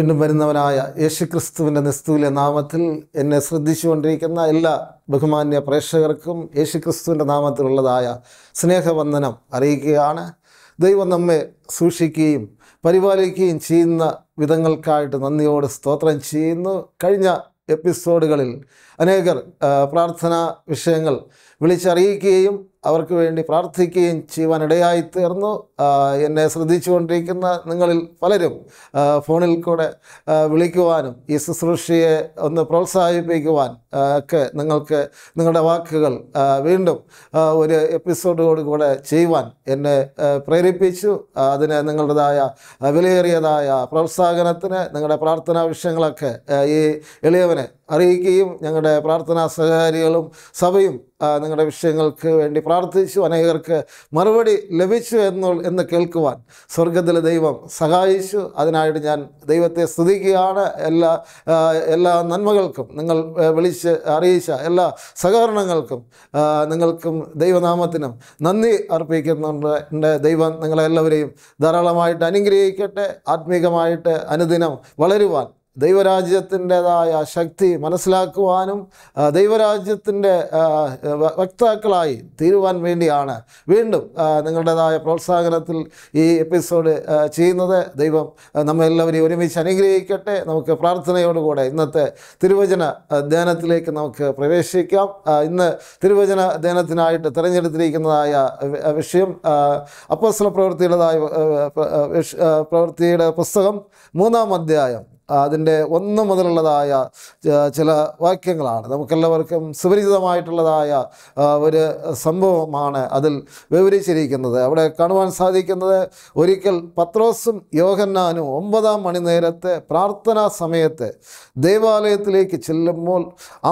വീണ്ടും വരുന്നവനായ യേശുക്രിസ്തുവിൻ്റെ നിസ്തുവിലെ നാമത്തിൽ എന്നെ ശ്രദ്ധിച്ചുകൊണ്ടിരിക്കുന്ന എല്ലാ ബഹുമാന്യ പ്രേക്ഷകർക്കും യേശുക്രിസ്തുവിൻ്റെ നാമത്തിലുള്ളതായ സ്നേഹവന്ദനം അറിയിക്കുകയാണ് ദൈവം നമ്മെ സൂക്ഷിക്കുകയും പരിപാലിക്കുകയും ചെയ്യുന്ന വിധങ്ങൾക്കായിട്ട് നന്ദിയോട് സ്തോത്രം ചെയ്യുന്നു കഴിഞ്ഞ എപ്പിസോഡുകളിൽ അനേകർ പ്രാർത്ഥനാ വിഷയങ്ങൾ വിളിച്ചറിയിക്കുകയും അവർക്ക് വേണ്ടി പ്രാർത്ഥിക്കുകയും ചെയ്യുവാനിടയായി തീർന്നു എന്നെ ശ്രദ്ധിച്ചുകൊണ്ടിരിക്കുന്ന നിങ്ങളിൽ പലരും ഫോണിൽ കൂടെ വിളിക്കുവാനും ഈ ശുശ്രൂഷയെ ഒന്ന് പ്രോത്സാഹിപ്പിക്കുവാൻ ഒക്കെ നിങ്ങൾക്ക് നിങ്ങളുടെ വാക്കുകൾ വീണ്ടും ഒരു എപ്പിസോഡോട് കൂടെ ചെയ്യുവാൻ എന്നെ പ്രേരിപ്പിച്ചു അതിന് നിങ്ങളുടേതായ വിലയേറിയതായ പ്രോത്സാഹനത്തിന് നിങ്ങളുടെ പ്രാർത്ഥനാ വിഷയങ്ങളൊക്കെ ഈ എളിയവനെ അറിയിക്കുകയും ഞങ്ങളുടെ പ്രാർത്ഥനാ സഹകാരികളും സഭയും നിങ്ങളുടെ വിഷയങ്ങൾക്ക് വേണ്ടി പ്രാർത്ഥിച്ചു അനേകർക്ക് മറുപടി ലഭിച്ചു എന്നു എന്ന് കേൾക്കുവാൻ സ്വർഗത്തിലെ ദൈവം സഹായിച്ചു അതിനായിട്ട് ഞാൻ ദൈവത്തെ സ്തുതിക്കുകയാണ് എല്ലാ എല്ലാ നന്മകൾക്കും നിങ്ങൾ വിളിച്ച് അറിയിച്ച എല്ലാ സഹകരണങ്ങൾക്കും നിങ്ങൾക്കും ദൈവനാമത്തിനും നന്ദി അർപ്പിക്കുന്നുണ്ട് എൻ്റെ ദൈവം നിങ്ങളെല്ലാവരെയും ധാരാളമായിട്ട് അനുഗ്രഹിക്കട്ടെ ആത്മീകമായിട്ട് അനുദിനം വളരുവാൻ ദൈവരാജ്യത്തിൻ്റെതായ ശക്തി മനസ്സിലാക്കുവാനും ദൈവരാജ്യത്തിൻ്റെ വക്താക്കളായി തീരുവാൻ വേണ്ടിയാണ് വീണ്ടും നിങ്ങളുടേതായ പ്രോത്സാഹനത്തിൽ ഈ എപ്പിസോഡ് ചെയ്യുന്നത് ദൈവം എല്ലാവരെയും ഒരുമിച്ച് അനുഗ്രഹിക്കട്ടെ നമുക്ക് പ്രാർത്ഥനയോടുകൂടെ ഇന്നത്തെ തിരുവചന ധ്യാനത്തിലേക്ക് നമുക്ക് പ്രവേശിക്കാം ഇന്ന് തിരുവചന ധ്യാനത്തിനായിട്ട് തിരഞ്ഞെടുത്തിരിക്കുന്നതായ വിഷയം അപ്പസ്ല പ്രവൃത്തിയുടേതായ പ്രവൃത്തിയുടെ പുസ്തകം മൂന്നാം അധ്യായം അതിൻ്റെ ഒന്ന് മുതലുള്ളതായ ചില വാക്യങ്ങളാണ് നമുക്കെല്ലാവർക്കും സുപരിചിതമായിട്ടുള്ളതായ ഒരു സംഭവമാണ് അതിൽ വിവരിച്ചിരിക്കുന്നത് അവിടെ കാണുവാൻ സാധിക്കുന്നത് ഒരിക്കൽ പത്രോസും യോഹന്നാനും ഒമ്പതാം നേരത്തെ പ്രാർത്ഥനാ സമയത്ത് ദേവാലയത്തിലേക്ക് ചെല്ലുമ്പോൾ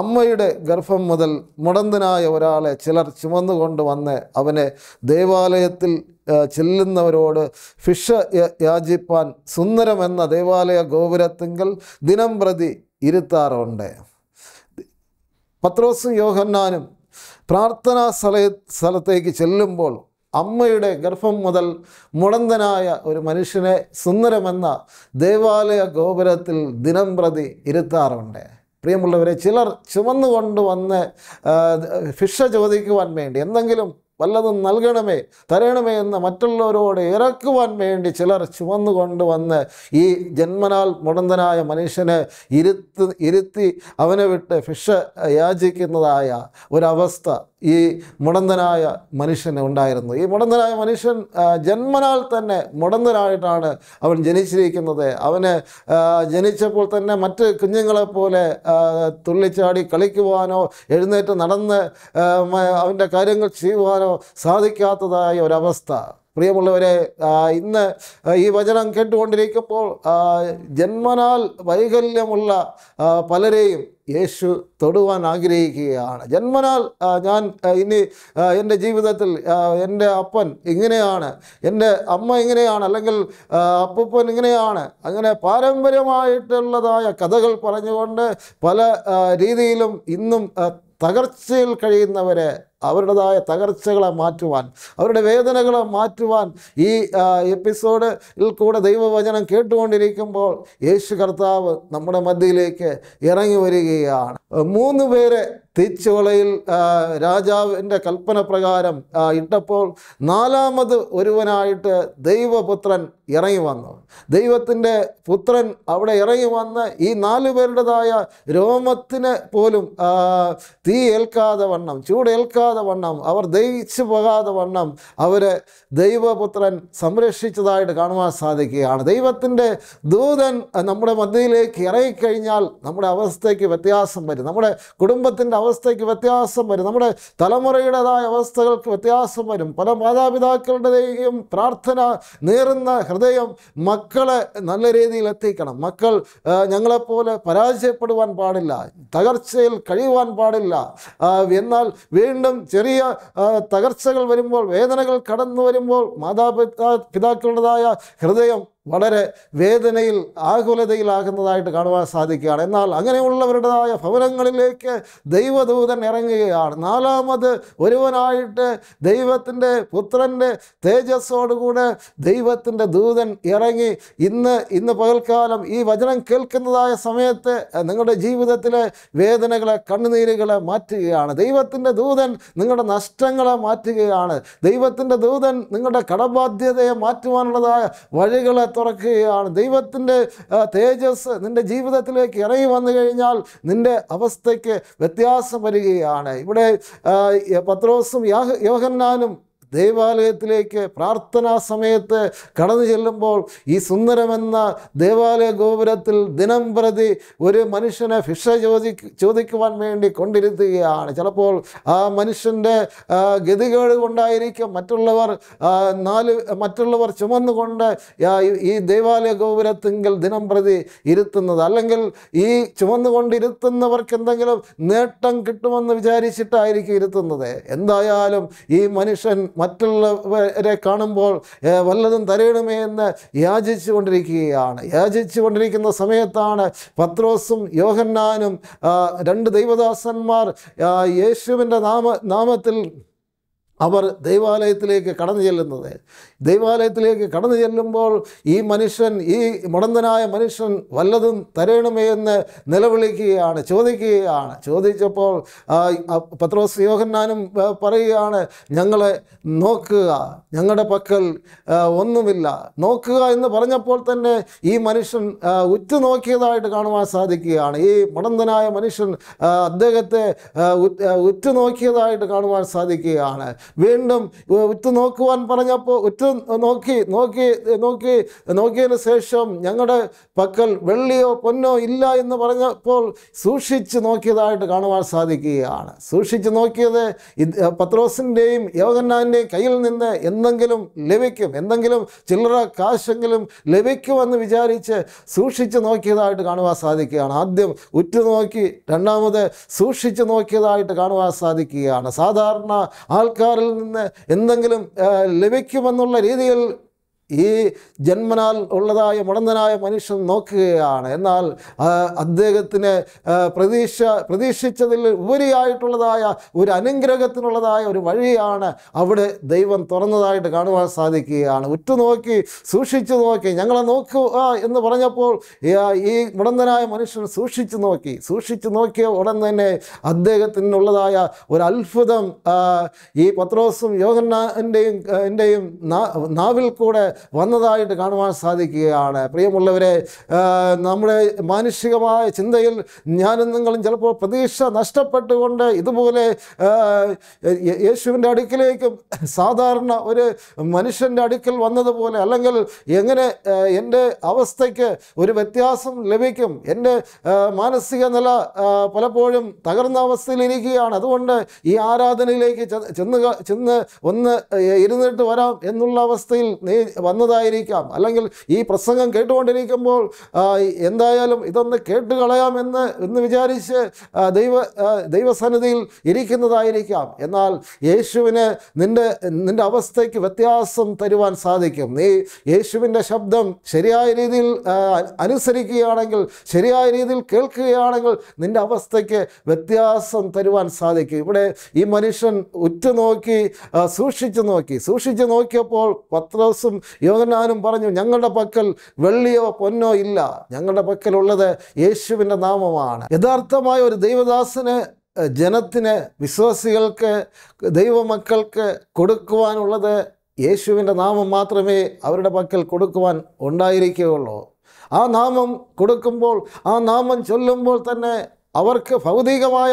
അമ്മയുടെ ഗർഭം മുതൽ മുടന്തനായ ഒരാളെ ചിലർ ചുമന്നുകൊണ്ട് വന്ന് അവനെ ദേവാലയത്തിൽ ചെല്ലുന്നവരോട് ഫിഷ യാചിപ്പാൻ സുന്ദരമെന്ന ദേവാലയ ഗോപുരത്തിങ്കൽ ദിനം പ്രതി ഇരുത്താറുണ്ട് പത്രോസും യോഹന്നാനും പ്രാർത്ഥനാ സ്ഥല സ്ഥലത്തേക്ക് ചെല്ലുമ്പോൾ അമ്മയുടെ ഗർഭം മുതൽ മുടന്തനായ ഒരു മനുഷ്യനെ സുന്ദരമെന്ന ദേവാലയ ഗോപുരത്തിൽ ദിനം പ്രതി ഇരുത്താറുണ്ട് പ്രിയമുള്ളവരെ ചിലർ ചുമന്നുകൊണ്ട് വന്ന് ഫിഷ ചോദിക്കുവാൻ വേണ്ടി എന്തെങ്കിലും വല്ലതും നൽകണമേ തരണമേ എന്ന് മറ്റുള്ളവരോട് ഇറക്കുവാൻ വേണ്ടി ചിലർ ചുമന്നു കൊണ്ടുവന്ന് ഈ ജന്മനാൽ മുടന്തനായ മനുഷ്യനെ ഇരുത്ത് ഇരുത്തി അവനെ വിട്ട് ഫിഷ് യാചിക്കുന്നതായ ഒരവസ്ഥ ഈ മുടന്തനായ മനുഷ്യന് ഉണ്ടായിരുന്നു ഈ മുടന്തനായ മനുഷ്യൻ ജന്മനാൽ തന്നെ മുടന്തനായിട്ടാണ് അവൻ ജനിച്ചിരിക്കുന്നത് അവന് ജനിച്ചപ്പോൾ തന്നെ മറ്റ് കുഞ്ഞുങ്ങളെപ്പോലെ തുള്ളിച്ചാടി കളിക്കുവാനോ എഴുന്നേറ്റ് നടന്ന് അവൻ്റെ കാര്യങ്ങൾ ചെയ്യുവാനോ സാധിക്കാത്തതായ ഒരവസ്ഥ പ്രിയമുള്ളവരെ ഇന്ന് ഈ വചനം കേട്ടുകൊണ്ടിരിക്കുമ്പോൾ ജന്മനാൽ വൈകല്യമുള്ള പലരെയും യേശു തൊടുവാൻ ആഗ്രഹിക്കുകയാണ് ജന്മനാൽ ഞാൻ ഇനി എൻ്റെ ജീവിതത്തിൽ എൻ്റെ അപ്പൻ ഇങ്ങനെയാണ് എൻ്റെ അമ്മ ഇങ്ങനെയാണ് അല്ലെങ്കിൽ അപ്പൂപ്പൻ ഇങ്ങനെയാണ് അങ്ങനെ പാരമ്പര്യമായിട്ടുള്ളതായ കഥകൾ പറഞ്ഞുകൊണ്ട് പല രീതിയിലും ഇന്നും തകർച്ചയിൽ കഴിയുന്നവരെ അവരുടേതായ തകർച്ചകളെ മാറ്റുവാൻ അവരുടെ വേദനകളെ മാറ്റുവാൻ ഈ എപ്പിസോഡിൽ കൂടെ ദൈവവചനം കേട്ടുകൊണ്ടിരിക്കുമ്പോൾ യേശു കർത്താവ് നമ്മുടെ മധ്യയിലേക്ക് ഇറങ്ങി വരികയാണ് മൂന്ന് പേരെ തീച്ചുവളയിൽ രാജാവിൻ്റെ കൽപ്പന പ്രകാരം ഇട്ടപ്പോൾ നാലാമത് ഒരുവനായിട്ട് ദൈവപുത്രൻ ഇറങ്ങി വന്നു ദൈവത്തിൻ്റെ പുത്രൻ അവിടെ ഇറങ്ങി വന്ന് ഈ നാല് പേരുടേതായ രോമത്തിന് പോലും തീ ഏൽക്കാതെ വണ്ണം ചൂടേൽക്കാതെ പോകാതെ വണ്ണം അവർ ദയിച്ചു പോകാതെ വണ്ണം അവരെ ദൈവപുത്രൻ സംരക്ഷിച്ചതായിട്ട് കാണുവാൻ സാധിക്കുകയാണ് ദൈവത്തിൻ്റെ ദൂതൻ നമ്മുടെ മദ്യയിലേക്ക് ഇറങ്ങിക്കഴിഞ്ഞാൽ നമ്മുടെ അവസ്ഥയ്ക്ക് വ്യത്യാസം വരും നമ്മുടെ കുടുംബത്തിൻ്റെ അവസ്ഥയ്ക്ക് വ്യത്യാസം വരും നമ്മുടെ തലമുറയുടേതായ അവസ്ഥകൾക്ക് വ്യത്യാസം വരും പല മാതാപിതാക്കളുടെയും പ്രാർത്ഥന നേറുന്ന ഹൃദയം മക്കളെ നല്ല രീതിയിൽ എത്തിക്കണം മക്കൾ ഞങ്ങളെപ്പോലെ പരാജയപ്പെടുവാൻ പാടില്ല തകർച്ചയിൽ കഴിയുവാൻ പാടില്ല എന്നാൽ വീണ്ടും ചെറിയ തകർച്ചകൾ വരുമ്പോൾ വേദനകൾ കടന്നു വരുമ്പോൾ മാതാപിതാ പിതാക്കളുടേതായ ഹൃദയം വളരെ വേദനയിൽ ആകുലതയിലാകുന്നതായിട്ട് കാണുവാൻ സാധിക്കുകയാണ് എന്നാൽ അങ്ങനെയുള്ളവരുടേതായ ഭവനങ്ങളിലേക്ക് ദൈവദൂതൻ ഇറങ്ങുകയാണ് നാലാമത് ഒരുവനായിട്ട് ദൈവത്തിൻ്റെ പുത്രൻ്റെ തേജസ്സോടുകൂടെ ദൈവത്തിൻ്റെ ദൂതൻ ഇറങ്ങി ഇന്ന് ഇന്ന് പകൽക്കാലം ഈ വചനം കേൾക്കുന്നതായ സമയത്ത് നിങ്ങളുടെ ജീവിതത്തിലെ വേദനകളെ കണ്ണുനീരുകളെ മാറ്റുകയാണ് ദൈവത്തിൻ്റെ ദൂതൻ നിങ്ങളുടെ നഷ്ടങ്ങളെ മാറ്റുകയാണ് ദൈവത്തിൻ്റെ ദൂതൻ നിങ്ങളുടെ കടബാധ്യതയെ മാറ്റുവാനുള്ളതായ വഴികളെ തുറക്കുകയാണ് ദൈവത്തിൻ്റെ തേജസ് നിൻ്റെ ജീവിതത്തിലേക്ക് ഇറങ്ങി വന്നു കഴിഞ്ഞാൽ നിൻ്റെ അവസ്ഥയ്ക്ക് വ്യത്യാസം വരികയാണ് ഇവിടെ പത്രോസും യോഹന്നാനും ദേവാലയത്തിലേക്ക് പ്രാർത്ഥനാ സമയത്ത് കടന്നു ചെല്ലുമ്പോൾ ഈ സുന്ദരമെന്ന ദേവാലയ ഗോപുരത്തിൽ ദിനം പ്രതി ഒരു മനുഷ്യനെ ഭിക്ഷ ചോദി ചോദിക്കുവാൻ വേണ്ടി കൊണ്ടിരുത്തുകയാണ് ചിലപ്പോൾ ആ മനുഷ്യൻ്റെ ഗതികേട് കൊണ്ടായിരിക്കും മറ്റുള്ളവർ നാല് മറ്റുള്ളവർ ചുമന്നുകൊണ്ട് ഈ ദേവാലയ ഗോപുരത്തിങ്കിൽ ദിനം പ്രതി ഇരുത്തുന്നത് അല്ലെങ്കിൽ ഈ ചുമന്നുകൊണ്ടിരുത്തുന്നവർക്ക് എന്തെങ്കിലും നേട്ടം കിട്ടുമെന്ന് വിചാരിച്ചിട്ടായിരിക്കും ഇരുത്തുന്നത് എന്തായാലും ഈ മനുഷ്യൻ മറ്റുള്ളവരെ കാണുമ്പോൾ വല്ലതും തരയണമേ എന്ന് യാചിച്ചു കൊണ്ടിരിക്കുകയാണ് യാചിച്ചു കൊണ്ടിരിക്കുന്ന സമയത്താണ് പത്രോസും യോഹന്നാനും രണ്ട് ദൈവദാസന്മാർ യേശുവിൻ്റെ നാമ നാമത്തിൽ അവർ ദൈവാലയത്തിലേക്ക് കടന്നു ചെല്ലുന്നത് ദൈവാലയത്തിലേക്ക് കടന്നു ചെല്ലുമ്പോൾ ഈ മനുഷ്യൻ ഈ മുടന്തനായ മനുഷ്യൻ വല്ലതും തരണമേ എന്ന് നിലവിളിക്കുകയാണ് ചോദിക്കുകയാണ് ചോദിച്ചപ്പോൾ പത്രോസ് യോഹന്നാനും പറയുകയാണ് ഞങ്ങളെ നോക്കുക ഞങ്ങളുടെ പക്കൽ ഒന്നുമില്ല നോക്കുക എന്ന് പറഞ്ഞപ്പോൾ തന്നെ ഈ മനുഷ്യൻ ഉറ്റുനോക്കിയതായിട്ട് കാണുവാൻ സാധിക്കുകയാണ് ഈ മുടന്തനായ മനുഷ്യൻ അദ്ദേഹത്തെ ഉറ്റുനോക്കിയതായിട്ട് കാണുവാൻ സാധിക്കുകയാണ് വീണ്ടും ഉറ്റു നോക്കുവാൻ പറഞ്ഞപ്പോൾ ഉറ്റു നോക്കി നോക്കി നോക്കി നോക്കിയതിന് ശേഷം ഞങ്ങളുടെ പക്കൽ വെള്ളിയോ പൊന്നോ ഇല്ല എന്ന് പറഞ്ഞപ്പോൾ സൂക്ഷിച്ച് നോക്കിയതായിട്ട് കാണുവാൻ സാധിക്കുകയാണ് സൂക്ഷിച്ച് നോക്കിയത് പത്രോസിൻ്റെയും യോഗന്നാൻ്റെയും കയ്യിൽ നിന്ന് എന്തെങ്കിലും ലഭിക്കും എന്തെങ്കിലും ചില്ലറ കാശെങ്കിലും ലഭിക്കുമെന്ന് വിചാരിച്ച് സൂക്ഷിച്ച് നോക്കിയതായിട്ട് കാണുവാൻ സാധിക്കുകയാണ് ആദ്യം ഉറ്റുനോക്കി രണ്ടാമത് സൂക്ഷിച്ച് നോക്കിയതായിട്ട് കാണുവാൻ സാധിക്കുകയാണ് സാധാരണ ആൾക്കാർ സർക്കാരിൽ നിന്ന് എന്തെങ്കിലും ലഭിക്കുമെന്നുള്ള രീതിയിൽ ഈ ജന്മനാൽ ഉള്ളതായ മുടന്തനായ മനുഷ്യൻ നോക്കുകയാണ് എന്നാൽ അദ്ദേഹത്തിന് പ്രതീക്ഷ പ്രതീക്ഷിച്ചതിൽ ഉപരിയായിട്ടുള്ളതായ ഒരു അനുഗ്രഹത്തിനുള്ളതായ ഒരു വഴിയാണ് അവിടെ ദൈവം തുറന്നതായിട്ട് കാണുവാൻ സാധിക്കുകയാണ് ഉറ്റുനോക്കി സൂക്ഷിച്ചു നോക്കി ഞങ്ങളെ നോക്കുക എന്ന് പറഞ്ഞപ്പോൾ ഈ മുടന്തനായ മനുഷ്യൻ സൂക്ഷിച്ചു നോക്കി സൂക്ഷിച്ചു നോക്കിയ ഉടൻ തന്നെ അദ്ദേഹത്തിനുള്ളതായ ഒരു അത്ഭുതം ഈ പത്രോസും യോഗന്നാൻ്റെയും എൻ്റെയും നാവിൽ കൂടെ വന്നതായിട്ട് കാണുവാൻ സാധിക്കുകയാണ് പ്രിയമുള്ളവരെ നമ്മുടെ മാനുഷികമായ ചിന്തയിൽ ഞാനും നിങ്ങളും ചിലപ്പോൾ പ്രതീക്ഷ നഷ്ടപ്പെട്ടുകൊണ്ട് ഇതുപോലെ യേശുവിൻ്റെ അടുക്കിലേക്ക് സാധാരണ ഒരു മനുഷ്യൻ്റെ അടുക്കൽ വന്നതുപോലെ അല്ലെങ്കിൽ എങ്ങനെ എൻ്റെ അവസ്ഥയ്ക്ക് ഒരു വ്യത്യാസം ലഭിക്കും എൻ്റെ മാനസിക നില പലപ്പോഴും തകർന്ന അവസ്ഥയിലിരിക്കുകയാണ് അതുകൊണ്ട് ഈ ആരാധനയിലേക്ക് ചെന്ന് ചെന്ന് ഒന്ന് ഇരുന്നിട്ട് വരാം എന്നുള്ള അവസ്ഥയിൽ നീ വന്നതായിരിക്കാം അല്ലെങ്കിൽ ഈ പ്രസംഗം കേട്ടുകൊണ്ടിരിക്കുമ്പോൾ എന്തായാലും ഇതൊന്ന് കേട്ട് കളയാമെന്ന് എന്ന് വിചാരിച്ച് ദൈവ ദൈവസന്നിധിയിൽ ഇരിക്കുന്നതായിരിക്കാം എന്നാൽ യേശുവിന് നിൻ്റെ നിൻ്റെ അവസ്ഥയ്ക്ക് വ്യത്യാസം തരുവാൻ സാധിക്കും നീ യേശുവിൻ്റെ ശബ്ദം ശരിയായ രീതിയിൽ അനുസരിക്കുകയാണെങ്കിൽ ശരിയായ രീതിയിൽ കേൾക്കുകയാണെങ്കിൽ നിൻ്റെ അവസ്ഥയ്ക്ക് വ്യത്യാസം തരുവാൻ സാധിക്കും ഇവിടെ ഈ മനുഷ്യൻ ഉറ്റുനോക്കി സൂക്ഷിച്ചു നോക്കി സൂക്ഷിച്ചു നോക്കിയപ്പോൾ പത്രോസും യോഹനാനും പറഞ്ഞു ഞങ്ങളുടെ പക്കൽ വെള്ളിയോ പൊന്നോ ഇല്ല ഞങ്ങളുടെ പക്കലുള്ളത് യേശുവിൻ്റെ നാമമാണ് യഥാർത്ഥമായ ഒരു ദൈവദാസന് ജനത്തിന് വിശ്വാസികൾക്ക് ദൈവമക്കൾക്ക് കൊടുക്കുവാനുള്ളത് യേശുവിൻ്റെ നാമം മാത്രമേ അവരുടെ പക്കൽ കൊടുക്കുവാൻ ഉണ്ടായിരിക്കുകയുള്ളൂ ആ നാമം കൊടുക്കുമ്പോൾ ആ നാമം ചൊല്ലുമ്പോൾ തന്നെ അവർക്ക് ഭൗതികമായ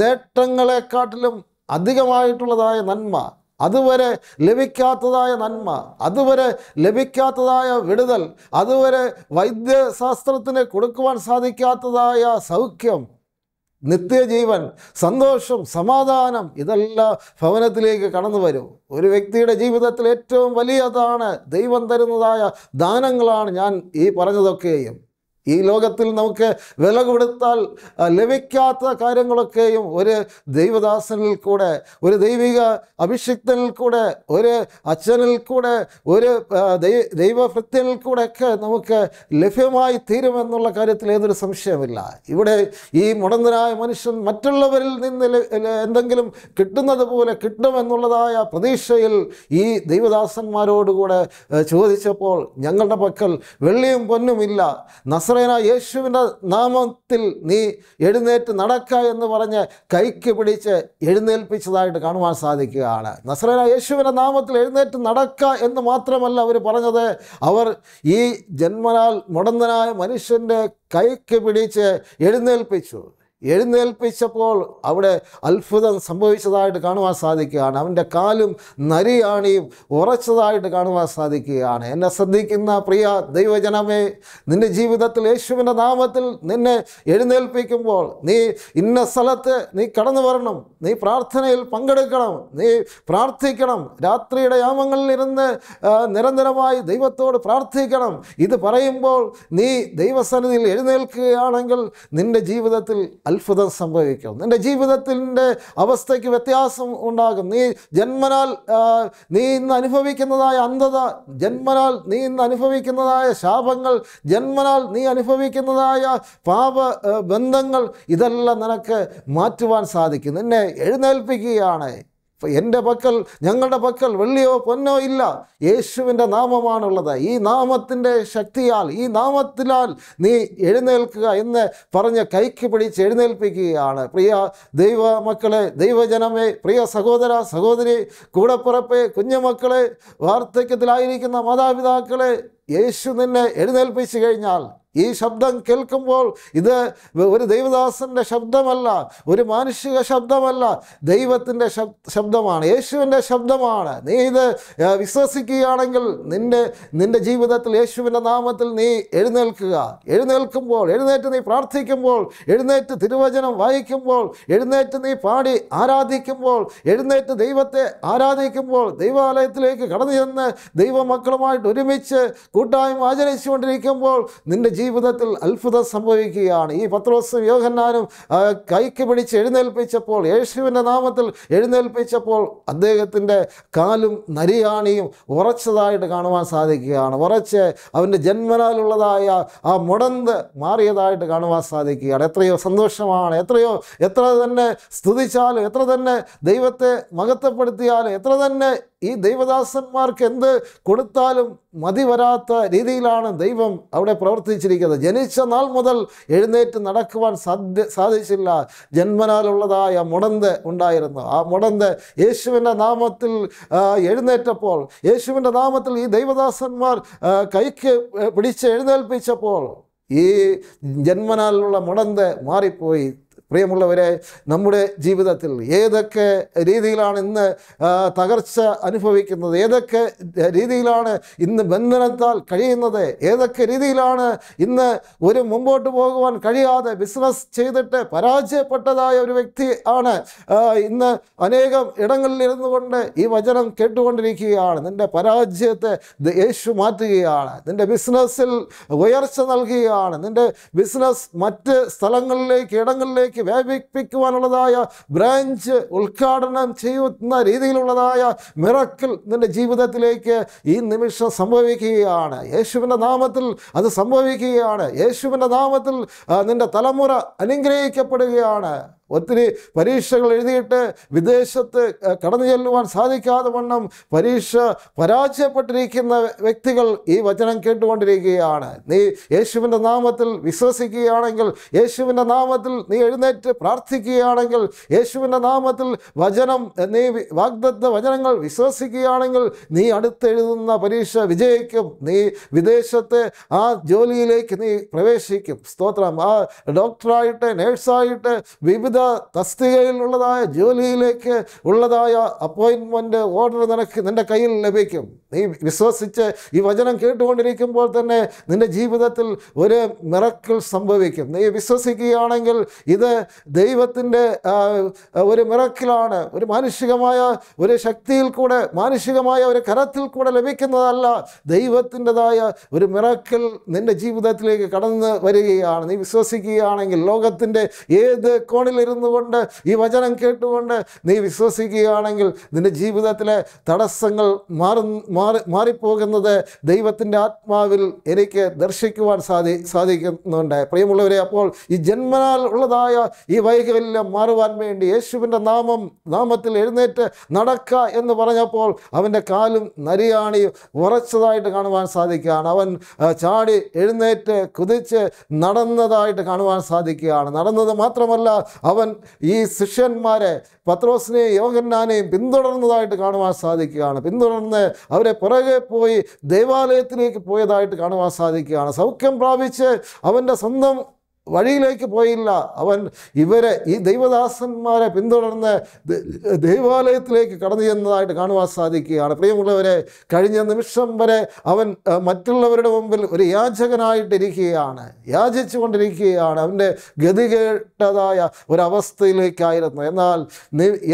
നേട്ടങ്ങളെക്കാട്ടിലും അധികമായിട്ടുള്ളതായ നന്മ അതുവരെ ലഭിക്കാത്തതായ നന്മ അതുവരെ ലഭിക്കാത്തതായ വിടുതൽ അതുവരെ വൈദ്യശാസ്ത്രത്തിന് കൊടുക്കുവാൻ സാധിക്കാത്തതായ സൗഖ്യം നിത്യജീവൻ സന്തോഷം സമാധാനം ഇതെല്ലാം ഭവനത്തിലേക്ക് കടന്നു വരും ഒരു വ്യക്തിയുടെ ജീവിതത്തിൽ ഏറ്റവും വലിയതാണ് ദൈവം തരുന്നതായ ദാനങ്ങളാണ് ഞാൻ ഈ പറഞ്ഞതൊക്കെയും ഈ ലോകത്തിൽ നമുക്ക് വില കൊടുത്താൽ ലഭിക്കാത്ത കാര്യങ്ങളൊക്കെയും ഒരു ദൈവദാസനിൽ കൂടെ ഒരു ദൈവിക അഭിഷിക്തനിൽ കൂടെ ഒരു അച്ഛനിൽ കൂടെ ഒരു ദൈവഭൃത്യനിൽ കൂടെയൊക്കെ നമുക്ക് ലഭ്യമായി തീരുമെന്നുള്ള കാര്യത്തിൽ ഏതൊരു സംശയമില്ല ഇവിടെ ഈ മുടന്തനായ മനുഷ്യൻ മറ്റുള്ളവരിൽ നിന്ന് എന്തെങ്കിലും കിട്ടുന്നത് പോലെ കിട്ടുമെന്നുള്ളതായ പ്രതീക്ഷയിൽ ഈ ദൈവദാസന്മാരോടുകൂടെ ചോദിച്ചപ്പോൾ ഞങ്ങളുടെ പക്കൽ വെള്ളിയും പൊന്നുമില്ല നസ നസ്രേന യേശുവിൻ്റെ നാമത്തിൽ നീ എഴുന്നേറ്റ് നടക്ക എന്ന് പറഞ്ഞ് കൈക്ക് പിടിച്ച് എഴുന്നേൽപ്പിച്ചതായിട്ട് കാണുവാൻ സാധിക്കുകയാണ് നസ്രേന യേശുവിൻ്റെ നാമത്തിൽ എഴുന്നേറ്റ് നടക്ക എന്ന് മാത്രമല്ല അവർ പറഞ്ഞത് അവർ ഈ ജന്മനാൽ മുടന്തനായ മനുഷ്യൻ്റെ കൈക്ക് പിടിച്ച് എഴുന്നേൽപ്പിച്ചു എഴുന്നേൽപ്പിച്ചപ്പോൾ അവിടെ അത്ഭുതം സംഭവിച്ചതായിട്ട് കാണുവാൻ സാധിക്കുകയാണ് അവൻ്റെ കാലും നരിയാണിയും ഉറച്ചതായിട്ട് കാണുവാൻ സാധിക്കുകയാണ് എന്നെ ശ്രദ്ധിക്കുന്ന പ്രിയ ദൈവജനമേ നിൻ്റെ ജീവിതത്തിൽ യേശുവിൻ്റെ നാമത്തിൽ നിന്നെ എഴുന്നേൽപ്പിക്കുമ്പോൾ നീ ഇന്ന സ്ഥലത്ത് നീ കടന്നു വരണം നീ പ്രാർത്ഥനയിൽ പങ്കെടുക്കണം നീ പ്രാർത്ഥിക്കണം രാത്രിയുടെ യാമങ്ങളിൽ ഇരുന്ന് നിരന്തരമായി ദൈവത്തോട് പ്രാർത്ഥിക്കണം ഇത് പറയുമ്പോൾ നീ ദൈവസന്നിധിയിൽ എഴുന്നേൽക്കുകയാണെങ്കിൽ നിൻ്റെ ജീവിതത്തിൽ അത്ഭുതം സംഭവിക്കും നിൻ്റെ ജീവിതത്തിൻ്റെ അവസ്ഥയ്ക്ക് വ്യത്യാസം ഉണ്ടാകും നീ ജന്മനാൽ നീ ഇന്ന് അനുഭവിക്കുന്നതായ അന്ധത ജന്മനാൽ നീ ഇന്ന് അനുഭവിക്കുന്നതായ ശാപങ്ങൾ ജന്മനാൽ നീ അനുഭവിക്കുന്നതായ പാപ ബന്ധങ്ങൾ ഇതെല്ലാം നിനക്ക് മാറ്റുവാൻ സാധിക്കും നിന്നെ എഴുന്നേൽപ്പിക്കുകയാണ് എൻ്റെ പക്കൽ ഞങ്ങളുടെ പക്കൽ വെള്ളിയോ പൊന്നോ ഇല്ല യേശുവിൻ്റെ നാമമാണുള്ളത് ഈ നാമത്തിൻ്റെ ശക്തിയാൽ ഈ നാമത്തിലാൽ നീ എഴുന്നേൽക്കുക എന്ന് പറഞ്ഞ് കൈക്ക് പിടിച്ച് എഴുന്നേൽപ്പിക്കുകയാണ് പ്രിയ ദൈവ മക്കളെ ദൈവജനമേ പ്രിയ സഹോദര സഹോദരി കൂടപ്പുറപ്പെ കുഞ്ഞുമക്കളെ വാർദ്ധക്യത്തിലായിരിക്കുന്ന മാതാപിതാക്കളെ യേശു നിന്നെ എഴുന്നേൽപ്പിച്ചു കഴിഞ്ഞാൽ ഈ ശബ്ദം കേൾക്കുമ്പോൾ ഇത് ഒരു ദൈവദാസൻ്റെ ശബ്ദമല്ല ഒരു മാനുഷിക ശബ്ദമല്ല ദൈവത്തിൻ്റെ ശബ്ദമാണ് യേശുവിൻ്റെ ശബ്ദമാണ് നീ ഇത് വിശ്വസിക്കുകയാണെങ്കിൽ നിൻ്റെ നിൻ്റെ ജീവിതത്തിൽ യേശുവിൻ്റെ നാമത്തിൽ നീ എഴുന്നേൽക്കുക എഴുന്നേൽക്കുമ്പോൾ എഴുന്നേറ്റ് നീ പ്രാർത്ഥിക്കുമ്പോൾ എഴുന്നേറ്റ് തിരുവചനം വായിക്കുമ്പോൾ എഴുന്നേറ്റ് നീ പാടി ആരാധിക്കുമ്പോൾ എഴുന്നേറ്റ് ദൈവത്തെ ആരാധിക്കുമ്പോൾ ദൈവാലയത്തിലേക്ക് കടന്നു ചെന്ന് ദൈവമക്കളുമായിട്ട് ഒരുമിച്ച് കൂട്ടായ്മ ആചരിച്ചുകൊണ്ടിരിക്കുമ്പോൾ നിൻ്റെ ജീവിതത്തിൽ അത്ഭുതം സംഭവിക്കുകയാണ് ഈ പത്രോസും യോഹന്നാനും കൈക്ക് പിടിച്ച് എഴുന്നേൽപ്പിച്ചപ്പോൾ യേശുവിൻ്റെ നാമത്തിൽ എഴുന്നേൽപ്പിച്ചപ്പോൾ അദ്ദേഹത്തിൻ്റെ കാലും നരിയാണിയും ഉറച്ചതായിട്ട് കാണുവാൻ സാധിക്കുകയാണ് ഉറച്ച് അവൻ്റെ ജന്മനാലുള്ളതായ ആ മുടന്ത് മാറിയതായിട്ട് കാണുവാൻ സാധിക്കുകയാണ് എത്രയോ സന്തോഷമാണ് എത്രയോ എത്ര തന്നെ സ്തുതിച്ചാലും എത്ര തന്നെ ദൈവത്തെ മഹത്വപ്പെടുത്തിയാലും എത്ര തന്നെ ഈ ദൈവദാസന്മാർക്ക് എന്ത് കൊടുത്താലും മതി വരാത്ത രീതിയിലാണ് ദൈവം അവിടെ പ്രവർത്തിച്ചിരിക്കുന്നത് ജനിച്ച നാൾ മുതൽ എഴുന്നേറ്റ് നടക്കുവാൻ സാധ്യ സാധിച്ചില്ല ജന്മനാലുള്ളതായ മുടന്ത് ഉണ്ടായിരുന്നു ആ മുടന്ത് യേശുവിൻ്റെ നാമത്തിൽ എഴുന്നേറ്റപ്പോൾ യേശുവിൻ്റെ നാമത്തിൽ ഈ ദൈവദാസന്മാർ കൈക്ക് പിടിച്ച് എഴുന്നേൽപ്പിച്ചപ്പോൾ ഈ ജന്മനാലുള്ള മുടന്ത് മാറിപ്പോയി പ്രിയമുള്ളവരെ നമ്മുടെ ജീവിതത്തിൽ ഏതൊക്കെ രീതിയിലാണ് ഇന്ന് തകർച്ച അനുഭവിക്കുന്നത് ഏതൊക്കെ രീതിയിലാണ് ഇന്ന് ബന്ധനത്താൽ കഴിയുന്നത് ഏതൊക്കെ രീതിയിലാണ് ഇന്ന് ഒരു മുമ്പോട്ട് പോകുവാൻ കഴിയാതെ ബിസിനസ് ചെയ്തിട്ട് പരാജയപ്പെട്ടതായ ഒരു വ്യക്തി ആണ് ഇന്ന് അനേകം ഇടങ്ങളിൽ ഇരുന്നു കൊണ്ട് ഈ വചനം കേട്ടുകൊണ്ടിരിക്കുകയാണ് നിൻ്റെ പരാജയത്തെ യേശു മാറ്റുകയാണ് നിൻ്റെ ബിസിനസ്സിൽ ഉയർച്ച നൽകുകയാണ് നിൻ്റെ ബിസിനസ് മറ്റ് സ്ഥലങ്ങളിലേക്ക് ഇടങ്ങളിലേക്ക് അതിലേക്ക് വ്യാപിപ്പിക്കുവാനുള്ളതായ ബ്രാഞ്ച് ഉദ്ഘാടനം ചെയ്യുന്ന രീതിയിലുള്ളതായ മിറക്കിൾ നിൻ്റെ ജീവിതത്തിലേക്ക് ഈ നിമിഷം സംഭവിക്കുകയാണ് യേശുവിൻ്റെ നാമത്തിൽ അത് സംഭവിക്കുകയാണ് യേശുവിൻ്റെ നാമത്തിൽ നിൻ്റെ തലമുറ അനുഗ്രഹിക്കപ്പെടുകയാണ് ഒത്തിരി പരീക്ഷകൾ എഴുതിയിട്ട് വിദേശത്ത് കടന്നു ചെല്ലുവാൻ സാധിക്കാതെ വണ്ണം പരീക്ഷ പരാജയപ്പെട്ടിരിക്കുന്ന വ്യക്തികൾ ഈ വചനം കേട്ടുകൊണ്ടിരിക്കുകയാണ് നീ യേശുവിൻ്റെ നാമത്തിൽ വിശ്വസിക്കുകയാണെങ്കിൽ യേശുവിൻ്റെ നാമത്തിൽ നീ എഴുന്നേറ്റ് പ്രാർത്ഥിക്കുകയാണെങ്കിൽ യേശുവിൻ്റെ നാമത്തിൽ വചനം നീ വാഗ്ദത്ത വചനങ്ങൾ വിശ്വസിക്കുകയാണെങ്കിൽ നീ അടുത്തെഴുതുന്ന പരീക്ഷ വിജയിക്കും നീ വിദേശത്തെ ആ ജോലിയിലേക്ക് നീ പ്രവേശിക്കും സ്തോത്രം ആ ഡോക്ടറായിട്ട് നേഴ്സായിട്ട് വിവിധ നിനക്ക് തസ്തികയിലുള്ളതായ ജോലിയിലേക്ക് ഉള്ളതായ അപ്പോയിൻമെൻ്റ് ഓർഡർ നിനക്ക് നിൻ്റെ കയ്യിൽ ലഭിക്കും നീ വിശ്വസിച്ച് ഈ വചനം കേട്ടുകൊണ്ടിരിക്കുമ്പോൾ തന്നെ നിൻ്റെ ജീവിതത്തിൽ ഒരു മിറക്കിൾ സംഭവിക്കും നീ വിശ്വസിക്കുകയാണെങ്കിൽ ഇത് ദൈവത്തിൻ്റെ ഒരു മിറക്കിലാണ് ഒരു മാനുഷികമായ ഒരു ശക്തിയിൽ കൂടെ മാനുഷികമായ ഒരു കരത്തിൽ കൂടെ ലഭിക്കുന്നതല്ല ദൈവത്തിൻ്റെതായ ഒരു മിറക്കിൾ നിൻ്റെ ജീവിതത്തിലേക്ക് കടന്നു വരികയാണ് നീ വിശ്വസിക്കുകയാണെങ്കിൽ ലോകത്തിൻ്റെ ഏത് കോണിലിരുന്ന ഇരുന്നു കൊണ്ട് ഈ വചനം കേട്ടുകൊണ്ട് നീ വിശ്വസിക്കുകയാണെങ്കിൽ നിൻ്റെ ജീവിതത്തിലെ തടസ്സങ്ങൾ മാറി മാറി മാറിപ്പോകുന്നത് ദൈവത്തിൻ്റെ ആത്മാവിൽ എനിക്ക് ദർശിക്കുവാൻ സാധി സാധിക്കുന്നുണ്ട് പ്രിയമുള്ളവരെ അപ്പോൾ ഈ ജന്മനാൽ ഉള്ളതായ ഈ വൈകല്യം മാറുവാൻ വേണ്ടി യേശുവിൻ്റെ നാമം നാമത്തിൽ എഴുന്നേറ്റ് നടക്ക എന്ന് പറഞ്ഞപ്പോൾ അവൻ്റെ കാലും നരിയാണിയും ഉറച്ചതായിട്ട് കാണുവാൻ സാധിക്കുകയാണ് അവൻ ചാടി എഴുന്നേറ്റ് കുതിച്ച് നടന്നതായിട്ട് കാണുവാൻ സാധിക്കുകയാണ് നടന്നത് മാത്രമല്ല അവൻ ഈ ശിഷ്യന്മാരെ പത്രോസിനെയും യോഹന്നാനെയും പിന്തുടർന്നതായിട്ട് കാണുവാൻ സാധിക്കുകയാണ് പിന്തുടർന്ന് അവരെ പുറകെ പോയി ദൈവാലയത്തിലേക്ക് പോയതായിട്ട് കാണുവാൻ സാധിക്കുകയാണ് സൗഖ്യം പ്രാപിച്ച് അവൻ്റെ സ്വന്തം വഴിയിലേക്ക് പോയില്ല അവൻ ഇവരെ ഈ ദൈവദാസന്മാരെ പിന്തുടർന്ന് ദൈവാലയത്തിലേക്ക് കടന്നു ചെന്നതായിട്ട് കാണുവാൻ സാധിക്കുകയാണ് പ്രിയമുള്ളവരെ കഴിഞ്ഞ നിമിഷം വരെ അവൻ മറ്റുള്ളവരുടെ മുമ്പിൽ ഒരു യാചകനായിട്ടിരിക്കുകയാണ് യാചിച്ചു കൊണ്ടിരിക്കുകയാണ് അവൻ്റെ ഗതികേട്ടതായ ഒരവസ്ഥയിലേക്കായിരുന്നു എന്നാൽ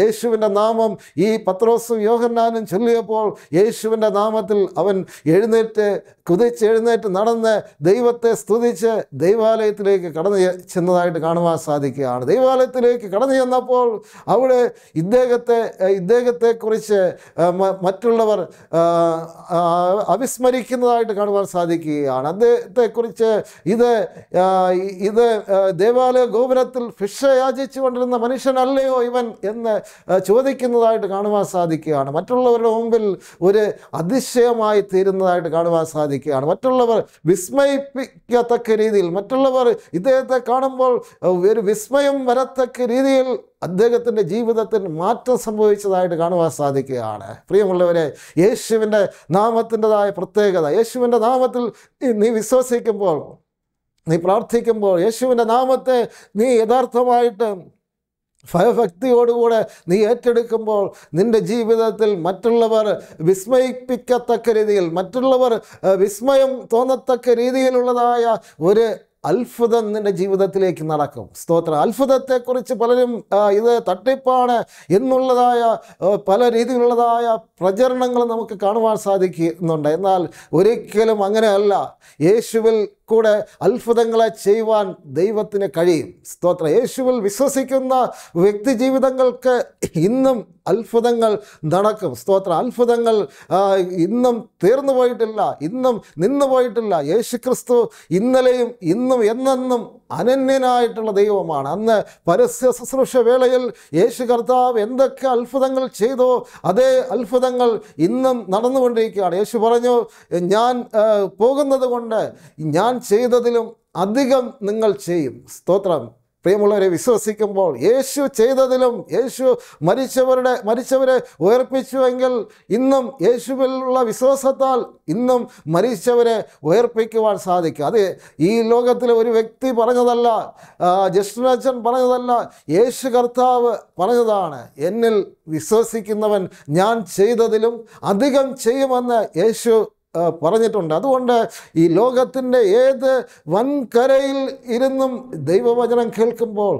യേശുവിൻ്റെ നാമം ഈ പത്രോസും യോഹന്നാനും ചൊല്ലിയപ്പോൾ യേശുവിൻ്റെ നാമത്തിൽ അവൻ എഴുന്നേറ്റ് കുതിച്ച് എഴുന്നേറ്റ് നടന്ന് ദൈവത്തെ സ്തുതിച്ച് ദൈവാലയത്തിലേക്ക് കട കടന്നു ചെന്നതായിട്ട് കാണുവാൻ സാധിക്കുകയാണ് ദൈവാലയത്തിലേക്ക് കടന്നു ചെന്നപ്പോൾ അവിടെ ഇദ്ദേഹത്തെ ഇദ്ദേഹത്തെക്കുറിച്ച് മറ്റുള്ളവർ അവിസ്മരിക്കുന്നതായിട്ട് കാണുവാൻ സാധിക്കുകയാണ് അദ്ദേഹത്തെക്കുറിച്ച് ഇത് ഇത് ദേവാലയ ഗോപുരത്തിൽ ഭിക്ഷ യാചിച്ചു കൊണ്ടിരുന്ന മനുഷ്യനല്ലയോ ഇവൻ എന്ന് ചോദിക്കുന്നതായിട്ട് കാണുവാൻ സാധിക്കുകയാണ് മറ്റുള്ളവരുടെ മുമ്പിൽ ഒരു അതിശയമായി തീരുന്നതായിട്ട് കാണുവാൻ സാധിക്കുകയാണ് മറ്റുള്ളവർ വിസ്മയിപ്പിക്കത്തക്ക രീതിയിൽ മറ്റുള്ളവർ ഇതേ അദ്ദേഹത്തെ കാണുമ്പോൾ ഒരു വിസ്മയം വരത്തക്ക രീതിയിൽ അദ്ദേഹത്തിൻ്റെ ജീവിതത്തിൽ മാറ്റം സംഭവിച്ചതായിട്ട് കാണുവാൻ സാധിക്കുകയാണ് പ്രിയമുള്ളവരെ യേശുവിൻ്റെ നാമത്തിൻ്റെതായ പ്രത്യേകത യേശുവിൻ്റെ നാമത്തിൽ നീ വിശ്വസിക്കുമ്പോൾ നീ പ്രാർത്ഥിക്കുമ്പോൾ യേശുവിൻ്റെ നാമത്തെ നീ യഥാർത്ഥമായിട്ട് ഭയഭക്തിയോടുകൂടെ നീ ഏറ്റെടുക്കുമ്പോൾ നിൻ്റെ ജീവിതത്തിൽ മറ്റുള്ളവർ വിസ്മയിപ്പിക്കത്തക്ക രീതിയിൽ മറ്റുള്ളവർ വിസ്മയം തോന്നത്തക്ക രീതിയിലുള്ളതായ ഒരു അത്ഭുതം ജീവിതത്തിലേക്ക് നടക്കും സ്തോത്രം അത്ഭുതത്തെക്കുറിച്ച് പലരും ഇത് തട്ടിപ്പാണ് എന്നുള്ളതായ പല രീതിയിലുള്ളതായ പ്രചരണങ്ങൾ നമുക്ക് കാണുവാൻ സാധിക്കുന്നുണ്ട് എന്നാൽ ഒരിക്കലും അങ്ങനെയല്ല യേശുവിൽ കൂടെ അത്ഭുതങ്ങളെ ചെയ്യുവാൻ ദൈവത്തിന് കഴിയും സ്തോത്ര യേശുവിൽ വിശ്വസിക്കുന്ന വ്യക്തി ജീവിതങ്ങൾക്ക് ഇന്നും അത്ഭുതങ്ങൾ നടക്കും സ്തോത്ര അത്ഭുതങ്ങൾ ഇന്നും തീർന്നു പോയിട്ടില്ല ഇന്നും നിന്നു പോയിട്ടില്ല യേശുക്രിസ്തു ഇന്നലെയും ഇന്നും എന്നെന്നും അനന്യനായിട്ടുള്ള ദൈവമാണ് അന്ന് പരസ്യ ശുശ്രൂഷ വേളയിൽ യേശു കർത്താവ് എന്തൊക്കെ അത്ഭുതങ്ങൾ ചെയ്തോ അതേ അത്ഭുതങ്ങൾ ഇന്നും നടന്നുകൊണ്ടിരിക്കുകയാണ് യേശു പറഞ്ഞു ഞാൻ പോകുന്നത് കൊണ്ട് ഞാൻ ചെയ്തതിലും അധികം നിങ്ങൾ ചെയ്യും സ്തോത്രം പ്രിയമുള്ളവരെ വിശ്വസിക്കുമ്പോൾ യേശു ചെയ്തതിലും യേശു മരിച്ചവരുടെ മരിച്ചവരെ ഉയർപ്പിച്ചുവെങ്കിൽ ഇന്നും യേശുവിലുള്ള വിശ്വാസത്താൽ ഇന്നും മരിച്ചവരെ ഉയർപ്പിക്കുവാൻ സാധിക്കും അത് ഈ ലോകത്തിലെ ഒരു വ്യക്തി പറഞ്ഞതല്ല ജസ്റ്റിനച്ചൻ പറഞ്ഞതല്ല യേശു കർത്താവ് പറഞ്ഞതാണ് എന്നിൽ വിശ്വസിക്കുന്നവൻ ഞാൻ ചെയ്തതിലും അധികം ചെയ്യുമെന്ന് യേശു പറഞ്ഞിട്ടുണ്ട് അതുകൊണ്ട് ഈ ലോകത്തിൻ്റെ ഏത് വൻകരയിൽ ഇരുന്നും ദൈവവചനം കേൾക്കുമ്പോൾ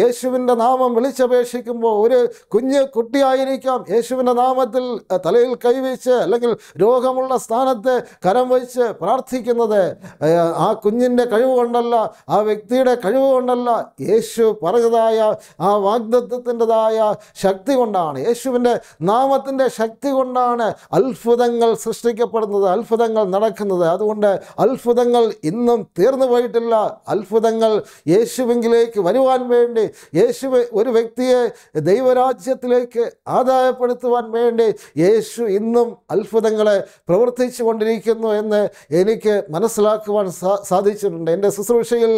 യേശുവിൻ്റെ നാമം വിളിച്ചപേക്ഷിക്കുമ്പോൾ ഒരു കുഞ്ഞ് കുട്ടിയായിരിക്കാം യേശുവിൻ്റെ നാമത്തിൽ തലയിൽ കൈവച്ച് അല്ലെങ്കിൽ രോഗമുള്ള സ്ഥാനത്ത് കരം വച്ച് പ്രാർത്ഥിക്കുന്നത് ആ കുഞ്ഞിൻ്റെ കഴിവ് കൊണ്ടല്ല ആ വ്യക്തിയുടെ കഴിവ് കൊണ്ടല്ല യേശു പറഞ്ഞതായ ആ വാഗ്ദത്വത്തിൻ്റെതായ ശക്തി കൊണ്ടാണ് യേശുവിൻ്റെ നാമത്തിൻ്റെ ശക്തി കൊണ്ടാണ് അത്ഭുതങ്ങൾ സൃഷ്ടിക്കപ്പെടുന്നത് നടക്കുന്നത് അത്ഭുതങ്ങൾ നടക്കുന്നത് അതുകൊണ്ട് അത്ഭുതങ്ങൾ ഇന്നും തീർന്നു പോയിട്ടില്ല അത്ഭുതങ്ങൾ യേശുവെങ്കിലേക്ക് വരുവാൻ വേണ്ടി യേശു ഒരു വ്യക്തിയെ ദൈവരാജ്യത്തിലേക്ക് ആദായപ്പെടുത്തുവാൻ വേണ്ടി യേശു ഇന്നും അത്ഭുതങ്ങളെ പ്രവർത്തിച്ചു കൊണ്ടിരിക്കുന്നു എന്ന് എനിക്ക് മനസ്സിലാക്കുവാൻ സാധിച്ചിട്ടുണ്ട് എൻ്റെ ശുശ്രൂഷയിൽ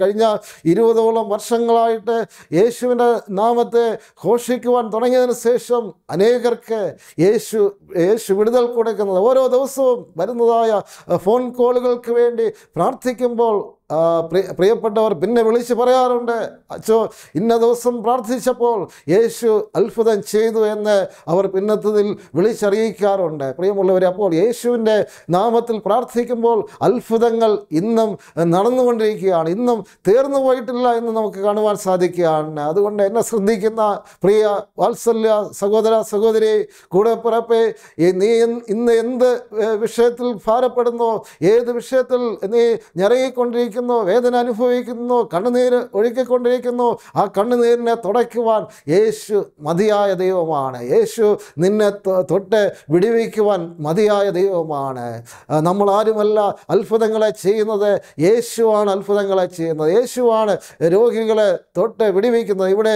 കഴിഞ്ഞ ഇരുപതോളം വർഷങ്ങളായിട്ട് യേശുവിൻ്റെ നാമത്തെ ഘോഷിക്കുവാൻ തുടങ്ങിയതിന് ശേഷം അനേകർക്ക് യേശു യേശു വിടുതൽ കൊടുക്കുന്നത് ഓരോ ദിവസവും ദിവസവും വരുന്നതായ ഫോൺ കോളുകൾക്ക് വേണ്ടി പ്രാർത്ഥിക്കുമ്പോൾ പ്രിയപ്പെട്ടവർ പിന്നെ വിളിച്ച് പറയാറുണ്ട് അച്ഛോ ഇന്ന ദിവസം പ്രാർത്ഥിച്ചപ്പോൾ യേശു അത്ഭുതം ചെയ്തു എന്ന് അവർ പിന്നത്തതിൽ വിളിച്ചറിയിക്കാറുണ്ട് പ്രിയമുള്ളവർ അപ്പോൾ യേശുവിൻ്റെ നാമത്തിൽ പ്രാർത്ഥിക്കുമ്പോൾ അത്ഭുതങ്ങൾ ഇന്നും നടന്നുകൊണ്ടിരിക്കുകയാണ് ഇന്നും തീർന്നു പോയിട്ടില്ല എന്ന് നമുക്ക് കാണുവാൻ സാധിക്കുകയാണ് അതുകൊണ്ട് എന്നെ ശ്രദ്ധിക്കുന്ന പ്രിയ വാത്സല്യ സഹോദര സഹോദരി കൂടെ പുറപ്പേ നീ ഇന്ന് എന്ത് വിഷയത്തിൽ ഭാരപ്പെടുന്നോ ഏത് വിഷയത്തിൽ നീ ഞെരങ്ങിക്കൊണ്ടിരിക്കുന്നു അനുഭവിക്കുന്നു വേദന അനുഭവിക്കുന്നു കണ്ണുനീര് ഒഴുക്കിക്കൊണ്ടിരിക്കുന്നു ആ കണ്ണുനീരിനെ തുടയ്ക്കുവാൻ യേശു മതിയായ ദൈവമാണ് യേശു നിന്നെ തൊട്ട് വിടിവയ്ക്കുവാൻ മതിയായ ദൈവമാണ് നമ്മൾ ആരുമല്ല അത്ഭുതങ്ങളെ ചെയ്യുന്നത് യേശുവാണ് അത്ഭുതങ്ങളെ ചെയ്യുന്നത് യേശുവാണ് രോഗികളെ തൊട്ട് വിടിവയ്ക്കുന്നത് ഇവിടെ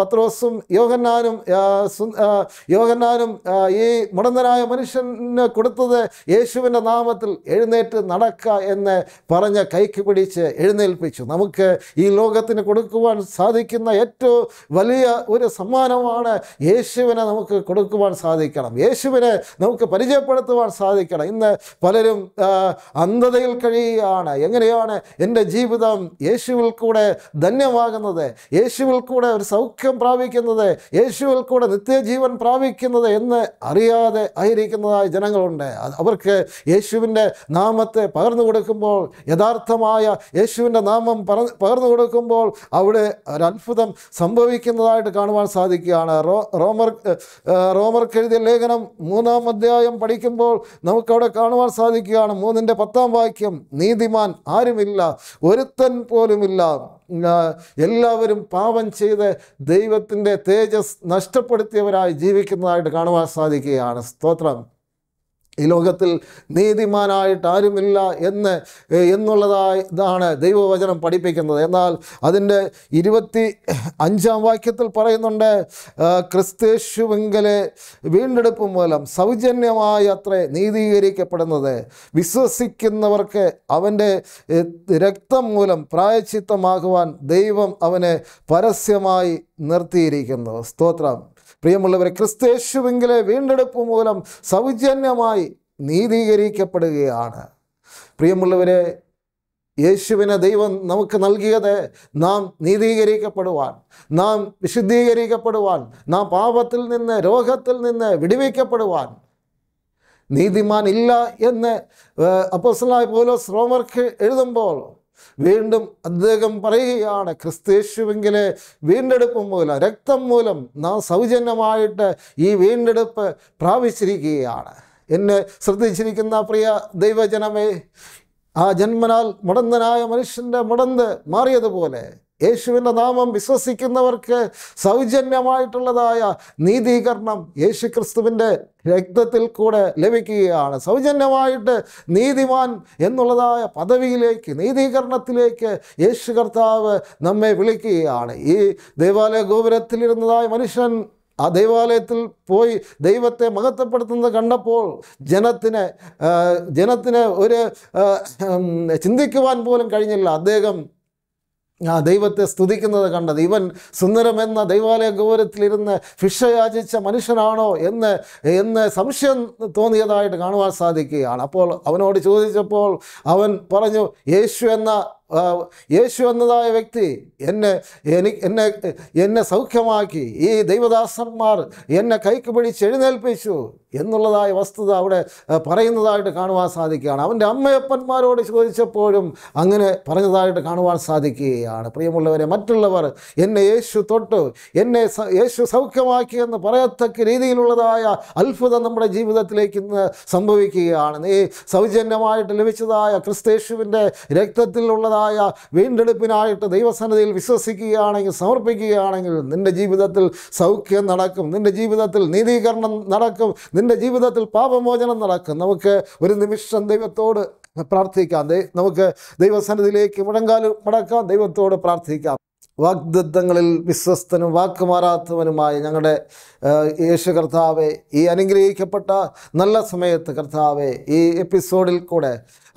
പത്രോസും യോഗന്നാനും യോഗന്നാനും ഈ മുടന്തനായ മനുഷ്യന് കൊടുത്തത് യേശുവിൻ്റെ നാമത്തിൽ എഴുന്നേറ്റ് നടക്ക എന്ന് പറഞ്ഞ കൈക്ക് പിടിച്ച് എഴുന്നേൽപ്പിച്ചു നമുക്ക് ഈ ലോകത്തിന് കൊടുക്കുവാൻ സാധിക്കുന്ന ഏറ്റവും വലിയ ഒരു സമ്മാനമാണ് യേശുവിനെ നമുക്ക് കൊടുക്കുവാൻ സാധിക്കണം യേശുവിനെ നമുക്ക് പരിചയപ്പെടുത്തുവാൻ സാധിക്കണം ഇന്ന് പലരും അന്ധതയിൽ കഴിയുകയാണ് എങ്ങനെയാണ് എൻ്റെ ജീവിതം യേശുവിൽ കൂടെ ധന്യമാകുന്നത് യേശുവിൽ കൂടെ ഒരു സൗഖ്യം പ്രാപിക്കുന്നത് യേശുവിൽ കൂടെ നിത്യജീവൻ പ്രാപിക്കുന്നത് എന്ന് അറിയാതെ ആയിരിക്കുന്നതായ ജനങ്ങളുണ്ട് അവർക്ക് യേശുവിൻ്റെ നാമത്തെ പകർന്നു കൊടുക്കുമ്പോൾ യഥാർത്ഥമായ കർത്താവായ യേശുവിൻ്റെ നാമം പകർന്നു കൊടുക്കുമ്പോൾ അവിടെ ഒരത്ഭുതം സംഭവിക്കുന്നതായിട്ട് കാണുവാൻ സാധിക്കുകയാണ് റോ റോമർ റോമർക്കെഴുതിയ ലേഖനം മൂന്നാം അധ്യായം പഠിക്കുമ്പോൾ നമുക്കവിടെ കാണുവാൻ സാധിക്കുകയാണ് മൂന്നിൻ്റെ പത്താം വാക്യം നീതിമാൻ ആരുമില്ല ഒരുത്തൻ പോലുമില്ല എല്ലാവരും പാപം ചെയ്ത് ദൈവത്തിൻ്റെ തേജസ് നഷ്ടപ്പെടുത്തിയവരായി ജീവിക്കുന്നതായിട്ട് കാണുവാൻ സാധിക്കുകയാണ് സ്തോത്രം ഈ ലോകത്തിൽ നീതിമാനായിട്ട് ആരുമില്ല എന്ന് എന്നുള്ളതായി ഇതാണ് ദൈവവചനം പഠിപ്പിക്കുന്നത് എന്നാൽ അതിൻ്റെ ഇരുപത്തി അഞ്ചാം വാക്യത്തിൽ പറയുന്നുണ്ട് ക്രിസ്തേശുവെങ്കിലെ വീണ്ടെടുപ്പ് മൂലം സൗജന്യമായി അത്ര നീതീകരിക്കപ്പെടുന്നത് വിശ്വസിക്കുന്നവർക്ക് അവൻ്റെ രക്തം മൂലം പ്രായച്ചിത്തമാകുവാൻ ദൈവം അവനെ പരസ്യമായി നിർത്തിയിരിക്കുന്നു സ്തോത്രം പ്രിയമുള്ളവരെ ക്രിസ്തേശുവിങ്കിലെ വീണ്ടെടുപ്പ് മൂലം സൗജന്യമായി നീതീകരിക്കപ്പെടുകയാണ് പ്രിയമുള്ളവരെ യേശുവിനെ ദൈവം നമുക്ക് നൽകിയത് നാം നീതീകരിക്കപ്പെടുവാൻ നാം വിശുദ്ധീകരിക്കപ്പെടുവാൻ നാം പാപത്തിൽ നിന്ന് രോഗത്തിൽ നിന്ന് വിടുവിക്കപ്പെടുവാൻ നീതിമാൻ ഇല്ല എന്ന് അപ്പോസലായ പോലോസ് റോമർക്ക് എഴുതുമ്പോൾ വീണ്ടും അദ്ദേഹം പറയുകയാണ് ക്രിസ്തേശുവെങ്കിലെ വീണ്ടെടുപ്പ് മൂലം രക്തം മൂലം നാം സൗജന്യമായിട്ട് ഈ വീണ്ടെടുപ്പ് പ്രാപിച്ചിരിക്കുകയാണ് എന്നെ ശ്രദ്ധിച്ചിരിക്കുന്ന പ്രിയ ദൈവജനമേ ആ ജന്മനാൽ മുടന്തനായ മനുഷ്യൻ്റെ മുടന്ത് മാറിയതുപോലെ യേശുവിൻ്റെ നാമം വിശ്വസിക്കുന്നവർക്ക് സൗജന്യമായിട്ടുള്ളതായ നീതീകരണം യേശു ക്രിസ്തുവിൻ്റെ രക്തത്തിൽ കൂടെ ലഭിക്കുകയാണ് സൗജന്യമായിട്ട് നീതിമാൻ എന്നുള്ളതായ പദവിയിലേക്ക് നീതീകരണത്തിലേക്ക് യേശു കർത്താവ് നമ്മെ വിളിക്കുകയാണ് ഈ ദേവാലയ ഗോപുരത്തിലിരുന്നതായ മനുഷ്യൻ ആ ദൈവാലയത്തിൽ പോയി ദൈവത്തെ മഹത്വപ്പെടുത്തുന്നത് കണ്ടപ്പോൾ ജനത്തിന് ജനത്തിന് ഒരു ചിന്തിക്കുവാൻ പോലും കഴിഞ്ഞില്ല അദ്ദേഹം ആ ദൈവത്തെ സ്തുതിക്കുന്നത് കണ്ടത് ഇവൻ സുന്ദരമെന്ന ദൈവാലയ ഗൗരത്തിലിരുന്ന് ഫിഷ യാചിച്ച മനുഷ്യനാണോ എന്ന് എന്ന് സംശയം തോന്നിയതായിട്ട് കാണുവാൻ സാധിക്കുകയാണ് അപ്പോൾ അവനോട് ചോദിച്ചപ്പോൾ അവൻ പറഞ്ഞു യേശു എന്ന യേശു എന്നതായ വ്യക്തി എന്നെ എനിക്ക് എന്നെ എന്നെ സൗഖ്യമാക്കി ഈ ദൈവദാസന്മാർ എന്നെ കൈക്ക് പിടിച്ച് എഴുന്നേൽപ്പിച്ചു എന്നുള്ളതായ വസ്തുത അവിടെ പറയുന്നതായിട്ട് കാണുവാൻ സാധിക്കുകയാണ് അവൻ്റെ അമ്മയപ്പന്മാരോട് ചോദിച്ചപ്പോഴും അങ്ങനെ പറഞ്ഞതായിട്ട് കാണുവാൻ സാധിക്കുകയാണ് പ്രിയമുള്ളവരെ മറ്റുള്ളവർ എന്നെ യേശു തൊട്ടു എന്നെ യേശു സൗഖ്യമാക്കി എന്ന് പറയത്തക്ക രീതിയിലുള്ളതായ അത്ഭുതം നമ്മുടെ ജീവിതത്തിലേക്ക് ഇന്ന് സംഭവിക്കുകയാണ് ഈ സൗജന്യമായിട്ട് ലഭിച്ചതായ ക്രിസ്തേശുവിൻ്റെ രക്തത്തിലുള്ള അതിൻ്റേതായ വീണ്ടെടുപ്പിനായിട്ട് ദൈവസന്നിധിയിൽ വിശ്വസിക്കുകയാണെങ്കിൽ സമർപ്പിക്കുകയാണെങ്കിൽ നിൻ്റെ ജീവിതത്തിൽ സൗഖ്യം നടക്കും നിൻ്റെ ജീവിതത്തിൽ നീതീകരണം നടക്കും നിൻ്റെ ജീവിതത്തിൽ പാപമോചനം നടക്കും നമുക്ക് ഒരു നിമിഷം ദൈവത്തോട് പ്രാർത്ഥിക്കാം നമുക്ക് ദൈവസന്നിധിയിലേക്ക് മുടങ്ങാലും മടക്കാം ദൈവത്തോട് പ്രാർത്ഥിക്കാം വാഗ്ദത്തങ്ങളിൽ വിശ്വസ്തനും വാക്കുമാറാത്തവനുമായ ഞങ്ങളുടെ യേശു കർത്താവെ ഈ അനുഗ്രഹിക്കപ്പെട്ട നല്ല സമയത്ത് കർത്താവെ ഈ എപ്പിസോഡിൽ കൂടെ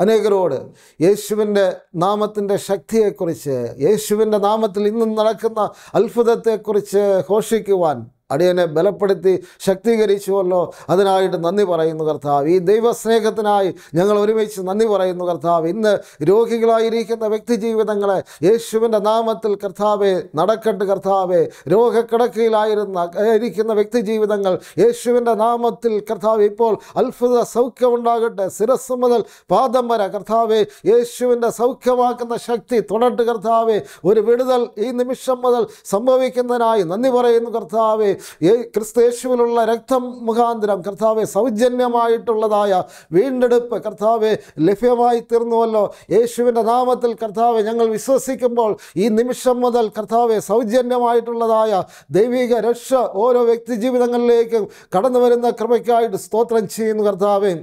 അനേകരോട് യേശുവിൻ്റെ നാമത്തിൻ്റെ ശക്തിയെക്കുറിച്ച് യേശുവിൻ്റെ നാമത്തിൽ ഇന്നും നടക്കുന്ന അത്ഭുതത്തെക്കുറിച്ച് ഘോഷിക്കുവാൻ അടിയനെ ബലപ്പെടുത്തി ശക്തീകരിച്ചുവല്ലോ അതിനായിട്ട് നന്ദി പറയുന്നു കർത്താവ് ഈ ദൈവസ്നേഹത്തിനായി ഞങ്ങൾ ഒരുമിച്ച് നന്ദി പറയുന്നു കർത്താവ് ഇന്ന് രോഗികളായിരിക്കുന്ന വ്യക്തി ജീവിതങ്ങളെ യേശുവിൻ്റെ നാമത്തിൽ കർത്താവെ നടക്കട്ട് കർത്താവെ രോഗക്കിടക്കയിലായിരുന്ന ഇരിക്കുന്ന വ്യക്തി ജീവിതങ്ങൾ യേശുവിൻ്റെ നാമത്തിൽ കർത്താവ് ഇപ്പോൾ അത്ഭുത സൗഖ്യമുണ്ടാകട്ടെ ശിരസ് മുതൽ പാദം വരെ കർത്താവെ യേശുവിൻ്റെ സൗഖ്യമാക്കുന്ന ശക്തി തുടട്ട് കർത്താവെ ഒരു വിടുതൽ ഈ നിമിഷം മുതൽ സംഭവിക്കുന്നതിനായി നന്ദി പറയുന്നു കർത്താവെ ഈ ക്രിസ്തേശുവിനുള്ള രക്തം മുഖാന്തരം കർത്താവെ സൗജന്യമായിട്ടുള്ളതായ വീണ്ടെടുപ്പ് കർത്താവെ ലഭ്യമായി തീർന്നുവല്ലോ യേശുവിൻ്റെ നാമത്തിൽ കർത്താവെ ഞങ്ങൾ വിശ്വസിക്കുമ്പോൾ ഈ നിമിഷം മുതൽ കർത്താവെ സൗജന്യമായിട്ടുള്ളതായ ദൈവിക രക്ഷ ഓരോ വ്യക്തി ജീവിതങ്ങളിലേക്കും കടന്നു വരുന്ന കൃപയ്ക്കായിട്ട് സ്തോത്രം ചെയ്യുന്നു കർത്താവേ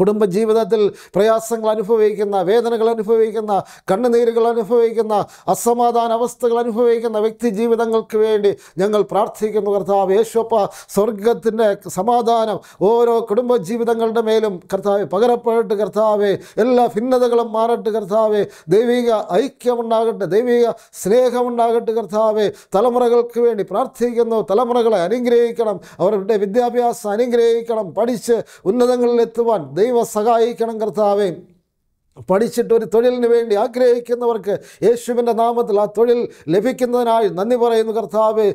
കുടുംബജീവിതത്തിൽ പ്രയാസങ്ങൾ അനുഭവിക്കുന്ന വേദനകൾ അനുഭവിക്കുന്ന കണ്ണുനീരുകൾ അനുഭവിക്കുന്ന അസമാധാന അവസ്ഥകൾ അനുഭവിക്കുന്ന വ്യക്തി ജീവിതങ്ങൾക്ക് വേണ്ടി ഞങ്ങൾ പ്രാർത്ഥിക്കുന്നു കർത്താവ് യേശോപ്പ സ്വർഗത്തിൻ്റെ സമാധാനം ഓരോ കുടുംബജീവിതങ്ങളുടെ മേലും കർത്താവ് പകരപ്പെട്ട് കർത്താവെ എല്ലാ ഭിന്നതകളും മാറട്ട് കർത്താവെ ദൈവിക ഐക്യമുണ്ടാകട്ടെ ദൈവിക സ്നേഹമുണ്ടാകട്ടെ കർത്താവെ തലമുറകൾക്ക് വേണ്ടി പ്രാർത്ഥിക്കുന്നു തലമുറകളെ അനുഗ്രഹിക്കണം അവരുടെ വിദ്യാഭ്യാസം അനുഗ്രഹിക്കണം പഠിച്ച് ഉന്നതങ്ങളിലെത്തുവാൻ ദൈവം ദൈവ സഹായിക്കണം കർത്താവേ പഠിച്ചിട്ട് ഒരു തൊഴിലിന് വേണ്ടി ആഗ്രഹിക്കുന്നവർക്ക് യേശുവിൻ്റെ നാമത്തിൽ ആ തൊഴിൽ ലഭിക്കുന്നതിനായി നന്ദി പറയുന്നു കർത്താവ്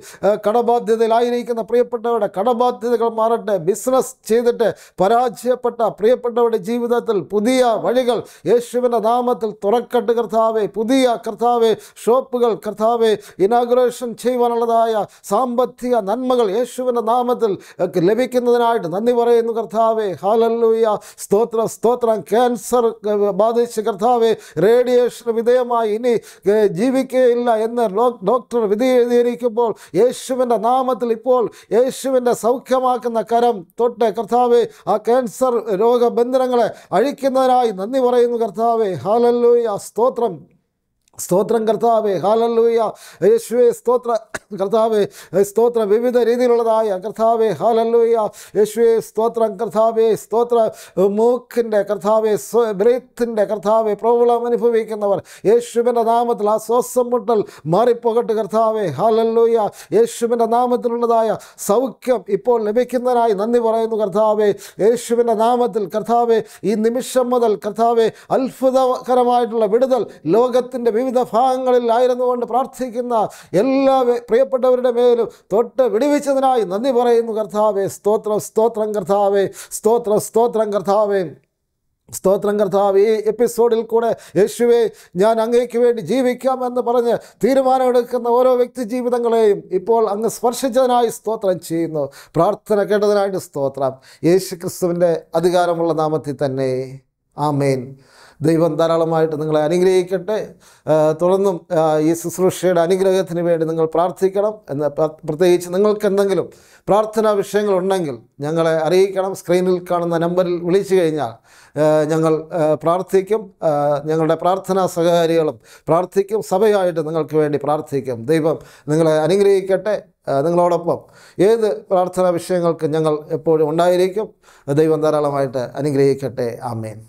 കടബാധ്യതയിലായിരിക്കുന്ന പ്രിയപ്പെട്ടവരുടെ കടബാധ്യതകൾ മാറട്ടെ ബിസിനസ് ചെയ്തിട്ട് പരാജയപ്പെട്ട പ്രിയപ്പെട്ടവരുടെ ജീവിതത്തിൽ പുതിയ വഴികൾ യേശുവിൻ്റെ നാമത്തിൽ തുറക്കട്ട് കർത്താവെ പുതിയ കർത്താവെ ഷോപ്പുകൾ കർത്താവെ ഇനാഗ്രേഷൻ ചെയ്യുവാനുള്ളതായ സാമ്പത്തിക നന്മകൾ യേശുവിൻ്റെ നാമത്തിൽ ലഭിക്കുന്നതിനായിട്ട് നന്ദി പറയുന്നു കർത്താവെ ഹാലല്ലൂയ സ്തോത്രം സ്തോത്രം ക്യാൻസർ പ്രാർത്ഥിച്ച് കർത്താവ് റേഡിയേഷന് വിധേയമായി ഇനി ജീവിക്കുകയില്ല എന്ന് ഡോക്ടർ വിധി എഴുതിയിരിക്കുമ്പോൾ യേശുവിൻ്റെ നാമത്തിൽ ഇപ്പോൾ യേശുവിൻ്റെ സൗഖ്യമാക്കുന്ന കരം തൊട്ട് കർത്താവ് ആ ക്യാൻസർ രോഗബന്ധനങ്ങളെ അഴിക്കുന്നതിനായി നന്ദി പറയുന്നു കർത്താവെ ഹാലല്ലൂയ സ്തോത്രം സ്തോത്രം കർത്താവേ ഹാലല്ലൂയ യേശുവേ സ്തോത്ര കർത്താവേ സ്തോത്രം വിവിധ രീതിയിലുള്ളതായ കർത്താവേ ഹാലല്ലൂയ യേശുവേ സ്തോത്രം കർത്താവേ സ്തോത്ര മൂക്കിൻ്റെ സ്വ ബ്രീത്തിൻ്റെ കർത്താവേ പ്രോബ്ലം അനുഭവിക്കുന്നവർ യേശുവിൻ്റെ നാമത്തിൽ ആ ശ്വാസം മുട്ടൽ മാറിപ്പോകട്ടെ കർത്താവേ ഹാലല്ലൂയ യേശുവിൻ്റെ നാമത്തിലുള്ളതായ സൗഖ്യം ഇപ്പോൾ ലഭിക്കുന്നതിനായി നന്ദി പറയുന്നു കർത്താവേ യേശുവിൻ്റെ നാമത്തിൽ കർത്താവേ ഈ നിമിഷം മുതൽ കർത്താവേ അത്ഭുതകരമായിട്ടുള്ള വിടുതൽ ലോകത്തിൻ്റെ വിവിധ കൊണ്ട് പ്രാർത്ഥിക്കുന്ന എല്ലാ പ്രിയപ്പെട്ടവരുടെ മേലും തൊട്ട് വിടിവിച്ചതിനായി നന്ദി പറയുന്നു കർത്താവേ സ്തോത്രം സ്തോത്രം കർത്താവേ സ്തോത്രം സ്തോത്രം കർത്താവേ സ്തോത്രം കർത്താവ് ഈ എപ്പിസോഡിൽ കൂടെ യേശുവെ ഞാൻ അങ്ങേക്ക് വേണ്ടി ജീവിക്കാം എന്ന് പറഞ്ഞ് തീരുമാനമെടുക്കുന്ന ഓരോ വ്യക്തി ജീവിതങ്ങളെയും ഇപ്പോൾ അങ്ങ് സ്പർശിച്ചതിനായി സ്തോത്രം ചെയ്യുന്നു പ്രാർത്ഥന കേട്ടതിനായിട്ട് സ്തോത്രം യേശു ക്രിസ്തുവിൻ്റെ അധികാരമുള്ള നാമത്തിൽ തന്നെ ആമേൻ ദൈവം ധാരാളമായിട്ട് നിങ്ങളെ അനുഗ്രഹിക്കട്ടെ തുടർന്നും ഈ ശുശ്രൂഷയുടെ അനുഗ്രഹത്തിന് വേണ്ടി നിങ്ങൾ പ്രാർത്ഥിക്കണം എന്ന് പ്രത്യേകിച്ച് നിങ്ങൾക്ക് എന്തെങ്കിലും പ്രാർത്ഥനാ വിഷയങ്ങളുണ്ടെങ്കിൽ ഞങ്ങളെ അറിയിക്കണം സ്ക്രീനിൽ കാണുന്ന നമ്പറിൽ വിളിച്ചു കഴിഞ്ഞാൽ ഞങ്ങൾ പ്രാർത്ഥിക്കും ഞങ്ങളുടെ പ്രാർത്ഥനാ സഹകാരികളും പ്രാർത്ഥിക്കും സഭയായിട്ട് നിങ്ങൾക്ക് വേണ്ടി പ്രാർത്ഥിക്കും ദൈവം നിങ്ങളെ അനുഗ്രഹിക്കട്ടെ നിങ്ങളോടൊപ്പം ഏത് പ്രാർത്ഥനാ വിഷയങ്ങൾക്ക് ഞങ്ങൾ എപ്പോഴും ഉണ്ടായിരിക്കും ദൈവം ധാരാളമായിട്ട് അനുഗ്രഹിക്കട്ടെ ആമേൻ